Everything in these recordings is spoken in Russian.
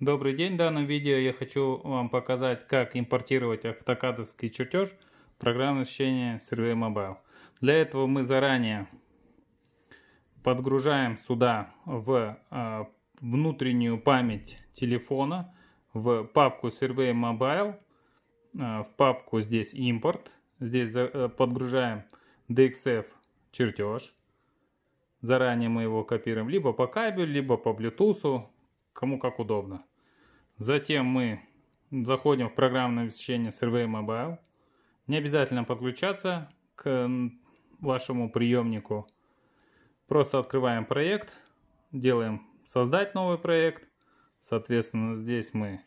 Добрый день! В данном видео я хочу вам показать, как импортировать автокадовский чертеж программного ощущения Survey Mobile. Для этого мы заранее подгружаем сюда в э, внутреннюю память телефона, в папку Survey Mobile, э, в папку здесь импорт, здесь э, подгружаем DXF чертеж. Заранее мы его копируем либо по кабелю, либо по Bluetooth, кому как удобно. Затем мы заходим в программное обеспечение Survey Mobile. Не обязательно подключаться к вашему приемнику. Просто открываем проект, делаем создать новый проект. Соответственно, здесь мы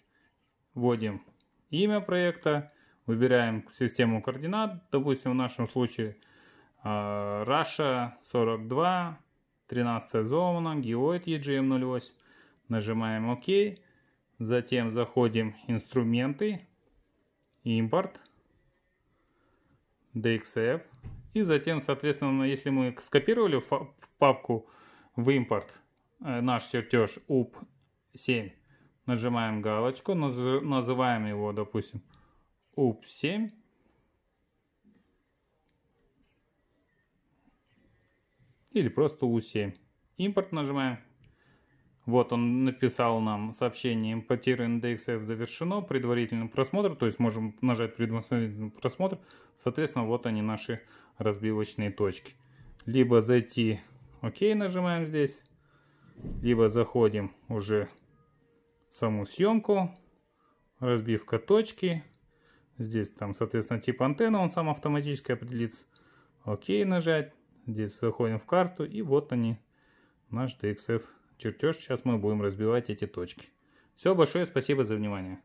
вводим имя проекта, выбираем систему координат, допустим, в нашем случае а, Russia 42, 13 зона, Geoid EGM08. Нажимаем ОК. OK. Затем заходим инструменты, импорт, DXF. И затем, соответственно, если мы скопировали в папку в импорт э, наш чертеж UP7, нажимаем галочку, называем его, допустим, UP7. Или просто U7. Импорт нажимаем, вот он написал нам сообщение импотирование DXF завершено, предварительный просмотр, то есть можем нажать предварительный просмотр. Соответственно, вот они наши разбивочные точки. Либо зайти, ОК нажимаем здесь, либо заходим уже в саму съемку, разбивка точки. Здесь там, соответственно, тип антенны, он сам автоматически определится. ОК нажать, здесь заходим в карту и вот они, наш DXF чертеж. Сейчас мы будем разбивать эти точки. Все, большое спасибо за внимание.